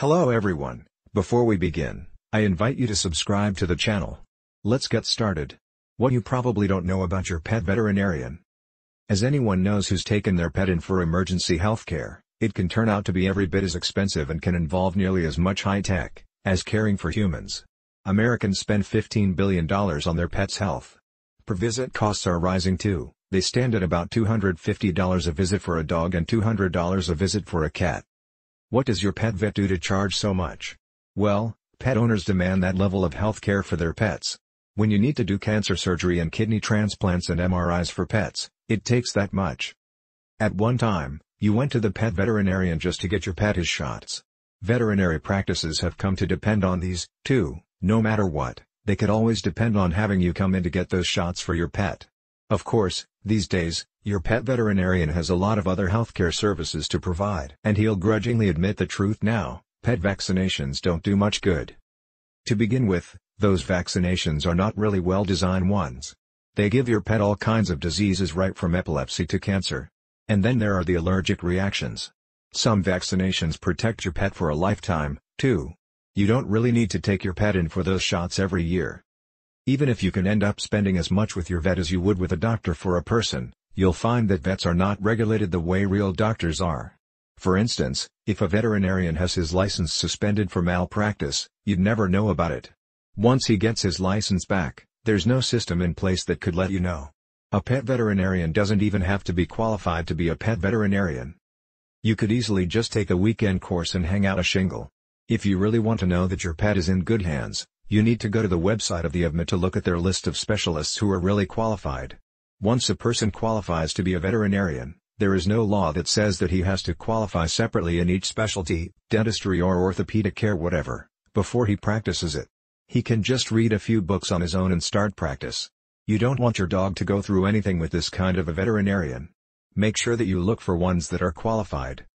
Hello everyone, before we begin, I invite you to subscribe to the channel. Let's get started. What you probably don't know about your pet veterinarian. As anyone knows who's taken their pet in for emergency health care, it can turn out to be every bit as expensive and can involve nearly as much high tech as caring for humans. Americans spend $15 billion on their pets' health. Per visit costs are rising too, they stand at about $250 a visit for a dog and $200 a visit for a cat. What does your pet vet do to charge so much? Well, pet owners demand that level of health care for their pets. When you need to do cancer surgery and kidney transplants and MRIs for pets, it takes that much. At one time, you went to the pet veterinarian just to get your pet his shots. Veterinary practices have come to depend on these, too, no matter what, they could always depend on having you come in to get those shots for your pet. Of course, these days, your pet veterinarian has a lot of other healthcare services to provide. And he'll grudgingly admit the truth now, pet vaccinations don't do much good. To begin with, those vaccinations are not really well designed ones. They give your pet all kinds of diseases right from epilepsy to cancer. And then there are the allergic reactions. Some vaccinations protect your pet for a lifetime, too. You don't really need to take your pet in for those shots every year. Even if you can end up spending as much with your vet as you would with a doctor for a person, you'll find that vets are not regulated the way real doctors are. For instance, if a veterinarian has his license suspended for malpractice, you'd never know about it. Once he gets his license back, there's no system in place that could let you know. A pet veterinarian doesn't even have to be qualified to be a pet veterinarian. You could easily just take a weekend course and hang out a shingle. If you really want to know that your pet is in good hands, you need to go to the website of the AVMA to look at their list of specialists who are really qualified. Once a person qualifies to be a veterinarian, there is no law that says that he has to qualify separately in each specialty, dentistry or orthopedic care whatever, before he practices it. He can just read a few books on his own and start practice. You don't want your dog to go through anything with this kind of a veterinarian. Make sure that you look for ones that are qualified,